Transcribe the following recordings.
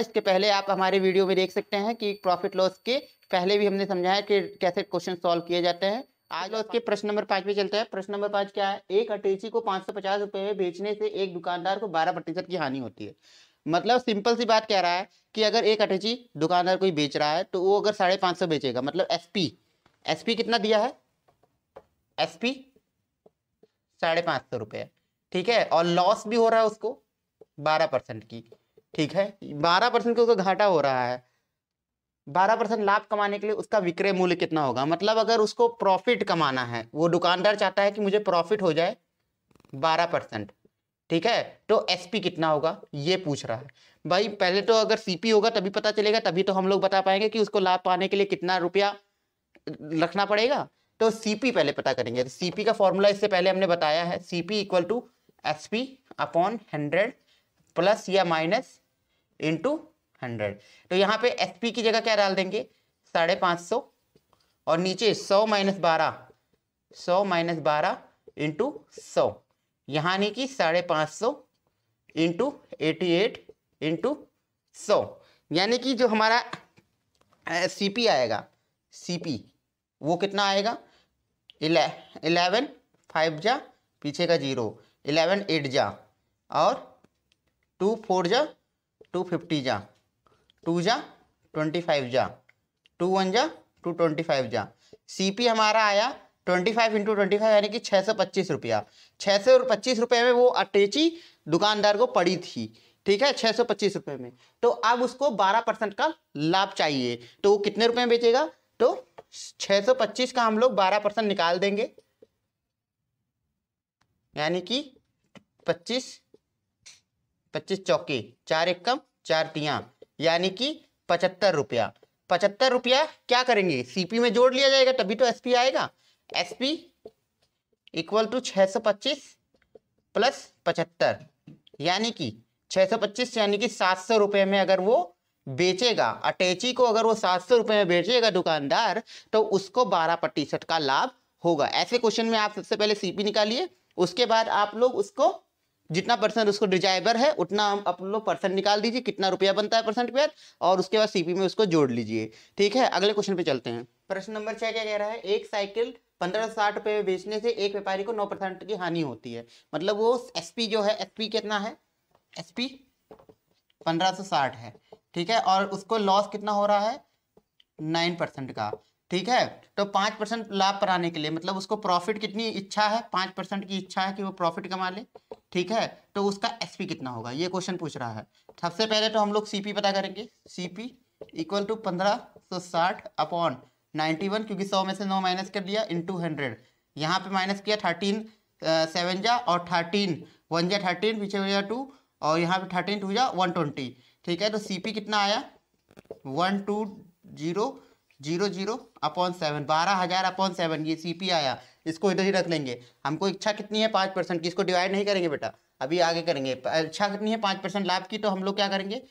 इसके पहले आप हमारे वीडियो में देख सकते हैं कि प्रॉफिट लॉस के पहले भी हमने समझाया कि कैसे क्वेश्चन सॉल्व किए जाते हैं आज लॉस के प्रश्न नंबर पाँच पे चलते हैं प्रश्न नंबर पाँच क्या है एक अटैची को पाँच सौ में बेचने से एक दुकानदार को बारह प्रतिशत की हानि होती है मतलब सिंपल सी बात कह रहा है कि अगर एक अटैची दुकानदार कोई बेच रहा है तो वो अगर साढ़े पाँच सौ बेचेगा मतलब एसपी एसपी कितना दिया है एसपी साढ़े पाँच सौ रुपये ठीक है और लॉस भी हो रहा है उसको बारह परसेंट की ठीक है बारह परसेंट का उसका घाटा हो रहा है बारह परसेंट लाभ कमाने के लिए उसका विक्रय मूल्य कितना होगा मतलब अगर उसको प्रॉफिट कमाना है वो दुकानदार चाहता है कि मुझे प्रॉफिट हो जाए बारह परसेंट ठीक है तो एसपी कितना होगा ये पूछ रहा है भाई पहले तो अगर सीपी होगा तभी पता चलेगा तभी तो हम लोग बता पाएंगे कि उसको लाभ पाने के लिए कितना रुपया रखना पड़ेगा तो सीपी पहले पता करेंगे सीपी का फॉर्मूला इससे पहले हमने बताया है CP equal to S P upon hundred plus या माइनस इंटू हंड्रेड तो यहाँ पे एस पी की जगह क्या डाल देंगे साढ़े पाँच सौ और नीचे सौ माइनस बारह सौ माइनस बारह इंटू सौ यहाँ यानी कि साढ़े पाँच सौ इंटू एटी एट इंटू सौ यानी कि जो हमारा सी पी आएगा सी पी वो कितना आएगा इलेवन फाइव जा पीछे का जीरो इलेवन एट जा और टू फोर जा टू फिफ्टी जा टू जा ट्वेंटी फाइव जा टू वन जा टू ट्वेंटी फाइव जा सी पी हमारा आया twenty five into twenty five यानी कि छः सौ पच्चीस रुपया छः सौ पच्चीस रुपये में वो अटैची दुकानदार को पड़ी थी ठीक है छः सौ पच्चीस रुपये में तो अब उसको बारह परसेंट का लाभ चाहिए तो वो कितने रुपये में बेचेगा तो छः सौ पच्चीस का हम लोग बारह परसेंट निकाल देंगे यानी कि पच्चीस पच्चीस चौके चार एक कम चार तिया यानी कि पचहत्तर रुपया पचहत्तर रुपया क्या करेंगे सीपी में जोड़ लिया जाएगा तभी तो एसपी आएगा एसपी इक्वल टू छः सौ पच्चीस प्लस पचहत्तर यानी कि छः सौ पच्चीस यानी कि सात सौ रुपये में अगर वो बेचेगा अटैची को अगर वो सात सौ रुपये में बेचेगा दुकानदार तो उसको बारह प्रतिशत का लाभ होगा ऐसे क्वेश्चन में आप सबसे पहले सीपी निकालिए उसके बाद आप लोग उसको जितना परसेंट उसको डिजाइबर है उतना हम अपन लोग परसेंट निकाल दीजिए कितना रुपया बनता है परसेंट पे और उसके बाद सीपी में उसको जोड़ लीजिए ठीक है अगले क्वेश्चन पे चलते हैं प्रश्न नंबर छः क्या कह रहा है एक साइकिल पंद्रह साठ रुपये में बेचने से एक व्यापारी को नौ परसेंट की हानि होती है मतलब वो एस जो है एस कितना है एस पी है ठीक है और उसको लॉस कितना हो रहा है नाइन का ठीक है तो पाँच परसेंट लाभ पर आने के लिए मतलब उसको प्रॉफिट कितनी इच्छा है पाँच परसेंट की इच्छा है कि वो प्रॉफिट कमा ले ठीक है तो उसका एसपी कितना होगा ये क्वेश्चन पूछ रहा है सबसे पहले तो हम लोग सीपी पता करेंगे सीपी इक्वल टू पंद्रह सौ साठ अपॉन नाइन्टी वन क्योंकि सौ में से नौ माइनस कर दिया इन टू हंड्रेड यहाँ पे माइनस किया थर्टीन सेवन जा और थर्टीन वन जा थर्टीन पीछे जा टू और यहाँ पे थर्टीन टू जा वन ट्वेंटी ठीक है तो सीपी कितना आया one two zero zero zero upon seven बारह हज़ार अपॉन सेवन ये सी पी आया इसको इधर ही रख लेंगे हमको इच्छा कितनी है पाँच परसेंट की इसको डिवाइड नहीं करेंगे बेटा अभी आगे करेंगे इच्छा कितनी है पाँच परसेंट लाभ की तो हम लोग क्या करेंगे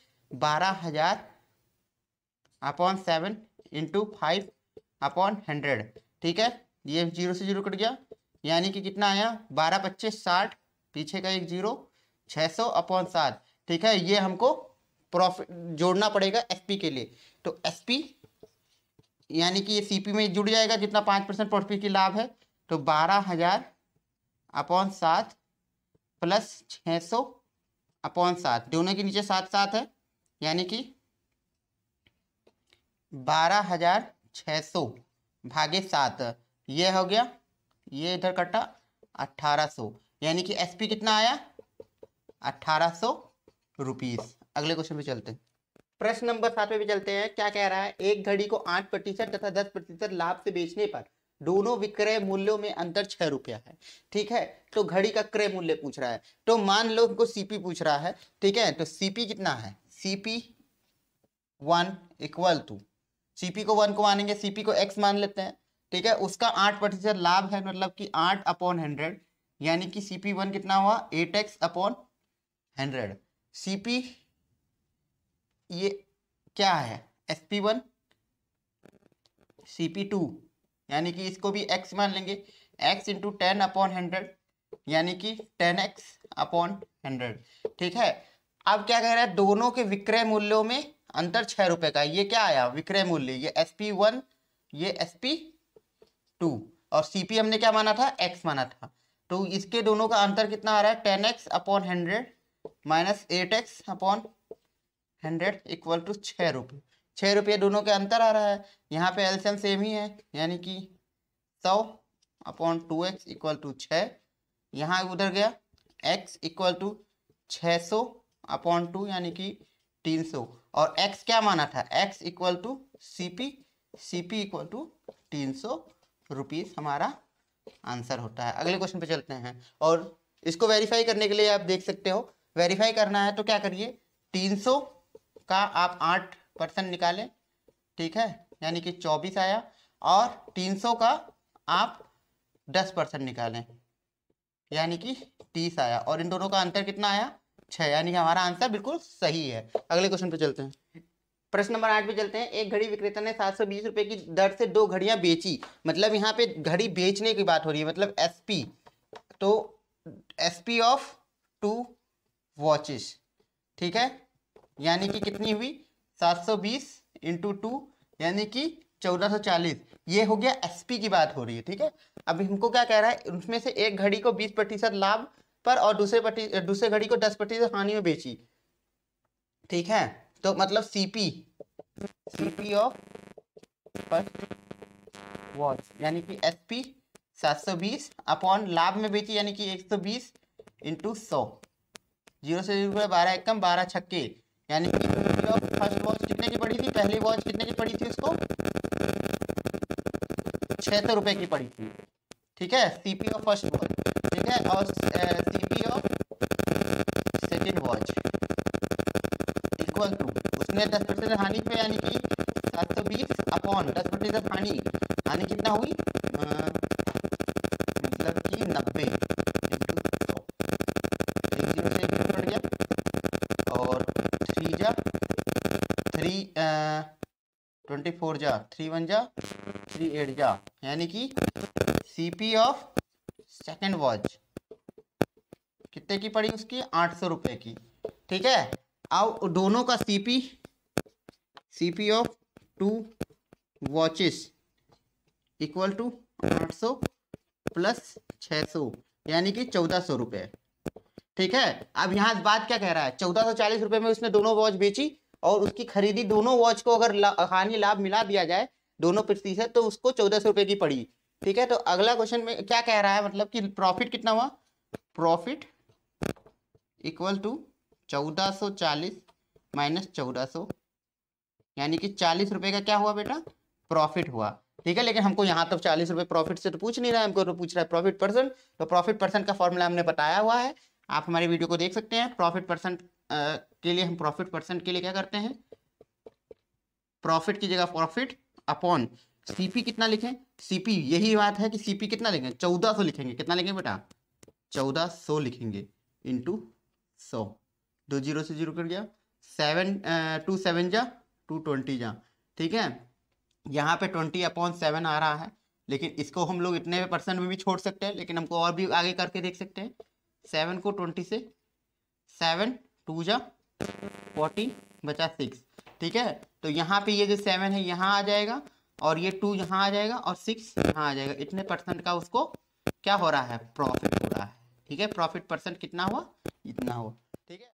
बारह हज़ार upon seven into five upon hundred ठीक है ये जीरो से जीरो कट गया यानी कि कितना आया बारह पच्चीस साठ पीछे का एक जीरो छः सौ अपॉन सात ठीक है ये हमको प्रॉफिट जोड़ना पड़ेगा एसपी के लिए तो एसपी यानी कि ये सीपी में जुड़ जाएगा जितना पाँच परसेंट प्रॉफिट की लाभ है तो बारह हजार अपॉन सात प्लस छः सौ अपॉन सात दोनों के नीचे सात सात है यानी कि बारह हजार छः सौ भागे सात ये हो गया ये इधर कटा अट्ठारह सौ यानी कि एसपी कितना आया अट्ठारह सौ रुपीज़ अगले क्वेश्चन पे चलते हैं प्रश्न नंबर सात पे भी चलते हैं क्या कह रहा है एक घड़ी को आठ प्रतिशत तथा दस प्रतिशत लाभ से बेचने पर दोनों विक्रय मूल्यों में अंतर छह रुपया है ठीक है तो घड़ी का क्रय मूल्य पूछ रहा है तो मान लो उनको सीपी पूछ रहा है ठीक है तो सीपी कितना है CP one equal to CP को वन को मानेंगे सीपी को एक्स मान लेते हैं ठीक है उसका आठ प्रतिशत लाभ है मतलब कि आठ अपॉन हंड्रेड यानी कि सीपी वन कितना हुआ eight X upon hundred CP ये क्या है S P one C P two यानी कि इसको भी एक्स मान लेंगे X into ten upon hundred यानी कि टेन एक्स अपॉन हंड्रेड ठीक है अब क्या कह रहा है दोनों के विक्रय मूल्यों में अंतर छः रुपये का ये क्या आया विक्रय मूल्य ये एस पी वन ये एस पी टू और सी पी हमने क्या माना था एक्स माना था तो इसके दोनों का अंतर कितना आ रहा है ten X upon hundred minus eight X upon hundred equal to छः रुपये छः रुपये दोनों के अंतर आ रहा है यहाँ पे एल्सियम सेम ही है यानी कि सौ upon two X equal to छः यहाँ उधर गया एक्स इक्वल टू छः सौ अपॉन टू यानी कि तीन सौ और एक्स क्या माना था X equal to C P C P equal to तीन सौ रुपीज़ हमारा आंसर होता है अगले क्वेश्चन पे चलते हैं और इसको वेरीफाई करने के लिए आप देख सकते हो वेरीफाई करना है तो क्या करिए तीन सौ का आप आठ परसेंट निकालें ठीक है यानी कि चौबीस आया और तीन सौ का आप दस परसेंट निकालें यानी कि तीस आया और इन दोनों का अंतर कितना आया छः यानी कि हमारा आंसर बिल्कुल सही है अगले क्वेश्चन पे चलते हैं प्रश्न नंबर आठ पे चलते हैं एक घड़ी विक्रेता ने सात सौ बीस रुपये की दर से दो घड़ियां बेची मतलब यहाँ पे घड़ी बेचने की बात हो रही है मतलब एसपी तो एसपी ऑफ टू वॉचेस ठीक है यानी कि कितनी हुई 720 इंटू टू यानी कि 1440 ये हो गया एसपी की बात हो रही है ठीक है अब हमको क्या कह रहा है उसमें से एक घड़ी को 20 प्रतिशत लाभ पर और दूसरे दूसरे घड़ी को 10 प्रतिशत हानि में बेची ठीक है तो मतलब CP CP of first watch यानी कि एसपी 720 अपॉन लाभ में बेची यानी कि 120 सौ बीस इंटू सौ जीरो से जीरो बारह एक कम बारह छक्के यानी कि फर्स्ट वॉच कितने की पड़ी थी पहली वॉच कितने की पड़ी थी उसको सौ रुपए की पड़ी थी ठीक है सीपी ऑफ फर्स्ट वॉच ठीक है और CP of second watch equal to उसने दस परसेंट हानि पे यानी कि सात सौ बीस अपॉन दस प्रतिशत हानि हानि कितना हुई ट्वेंटी फोर जा थ्री वन जा थ्री एट जा यानी कि C P of second watch कितने की पड़ी उसकी आठ सौ रुपये की ठीक है अब दोनों का C P C P of two watches equal to आठ सौ प्लस छः सौ यानी कि चौदह सौ रुपये ठीक है अब यहाँ बात क्या कह रहा है चौदह सौ चालीस रुपये में उसने दोनों वॉच बेची और उसकी खरीदी दोनों वॉच को अगर हानि लाभ मिला दिया जाए दोनों प्रतिशत तो उसको चौदह सौ रुपए की पड़ी ठीक है तो अगला क्वेश्चन में क्या कह रहा है मतलब कि प्रॉफिट कितना हुआ प्रॉफिट इक्वल टू चौदह सौ चालीस माइनस चौदह सौ यानी कि चालीस रुपए का क्या हुआ बेटा प्रॉफिट हुआ ठीक है लेकिन हमको यहाँ तो चालीस रुपए प्रॉफिट से तो पूछ नहीं रहा है हमको तो पूछ रहा है प्रॉफिट परसेंट तो प्रॉफिट परसेंट का फॉर्मूला हमने बताया हुआ है आप हमारी वीडियो को देख सकते हैं प्रॉफिट परसेंट के लिए हम प्रॉफिट परसेंट के लिए क्या करते हैं प्रॉफिट की जगह प्रॉफिट अपॉन सीपी कितना लिखें सीपी यही बात है कि सीपी कितना लिखें चौदह सौ लिखेंगे कितना लिखेंगे बेटा चौदह सौ लिखेंगे इंटू सौ दो जीरो से जीरो कर गया सेवन टू सेवन जा टू ट्वेंटी जा ठीक है यहाँ पे ट्वेंटी अपॉन सेवन आ रहा है लेकिन इसको हम लोग इतने परसेंट में भी छोड़ सकते हैं लेकिन हमको और भी आगे करके देख सकते हैं सेवन को ट्वेंटी से सेवन टू जा फोर्टीन बचा सिक्स ठीक है तो यहाँ पे ये जो सेवन है यहाँ आ जाएगा और ये टू यहाँ आ जाएगा और सिक्स यहाँ आ जाएगा इतने परसेंट का उसको क्या हो रहा है प्रॉफिट हो रहा है ठीक है प्रॉफिट परसेंट कितना हुआ इतना हुआ